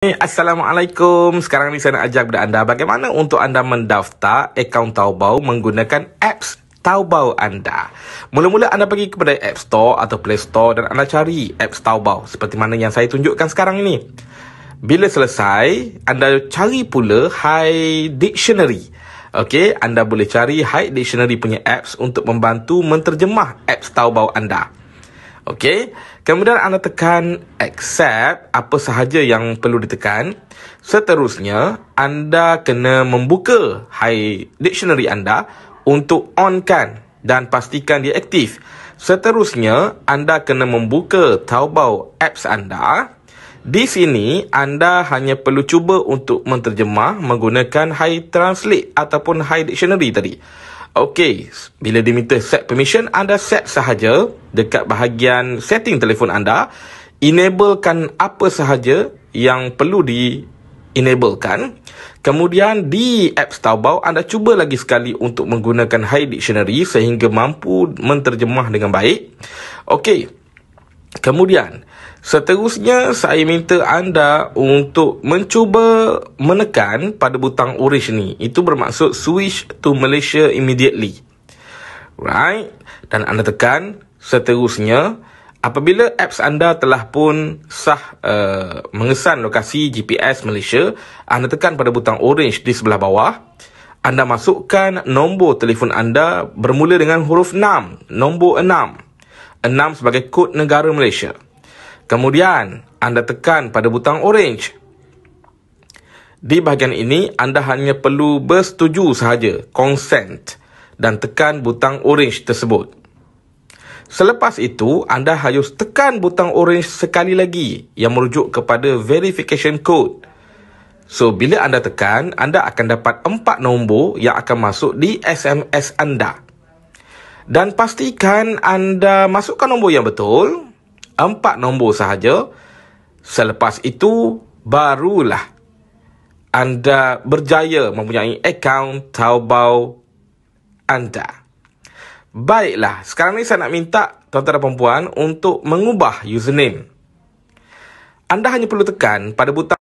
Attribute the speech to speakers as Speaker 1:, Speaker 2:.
Speaker 1: Assalamualaikum. Sekarang ni saya nak ajak kepada anda bagaimana untuk anda mendaftar akaun Taobao menggunakan apps Taobao anda. Mula-mula anda pergi kepada App Store atau Play Store dan anda cari apps Taobao seperti mana yang saya tunjukkan sekarang ini. Bila selesai, anda cari pula Hi Dictionary. Okey, anda boleh cari Hi Dictionary punya apps untuk membantu menterjemah apps Taobao anda. Okey. Kemudian anda tekan accept apa sahaja yang perlu ditekan. Seterusnya, anda kena membuka high dictionary anda untuk onkan dan pastikan dia aktif. Seterusnya, anda kena membuka Taobao apps anda. Di sini, anda hanya perlu cuba untuk menterjemah menggunakan High Translate ataupun High Dictionary tadi. Okey, bila diminta set permission, anda set sahaja dekat bahagian setting telefon anda. Enablekan apa sahaja yang perlu di enablekan. Kemudian di apps Taobao, anda cuba lagi sekali untuk menggunakan High Dictionary sehingga mampu menterjemah dengan baik. Okey, Kemudian, seterusnya saya minta anda untuk mencuba menekan pada butang orange ni. Itu bermaksud switch to Malaysia immediately. Right? Dan anda tekan seterusnya apabila apps anda telah pun sah uh, mengesan lokasi GPS Malaysia, anda tekan pada butang orange di sebelah bawah. Anda masukkan nombor telefon anda bermula dengan huruf 6, nombor 6. 6 sebagai kod negara Malaysia. Kemudian, anda tekan pada butang orange. Di bahagian ini, anda hanya perlu bersetuju sahaja, consent, dan tekan butang orange tersebut. Selepas itu, anda harus tekan butang orange sekali lagi yang merujuk kepada verification code. So, bila anda tekan, anda akan dapat empat nombor yang akan masuk di SMS anda dan pastikan anda masukkan nombor yang betul. Empat nombor sahaja. Selepas itu, barulah anda berjaya mempunyai akaun Taobao anda. Baiklah, sekarang ni saya nak minta tuan-tuan dan perempuan untuk mengubah username. Anda hanya perlu tekan pada butang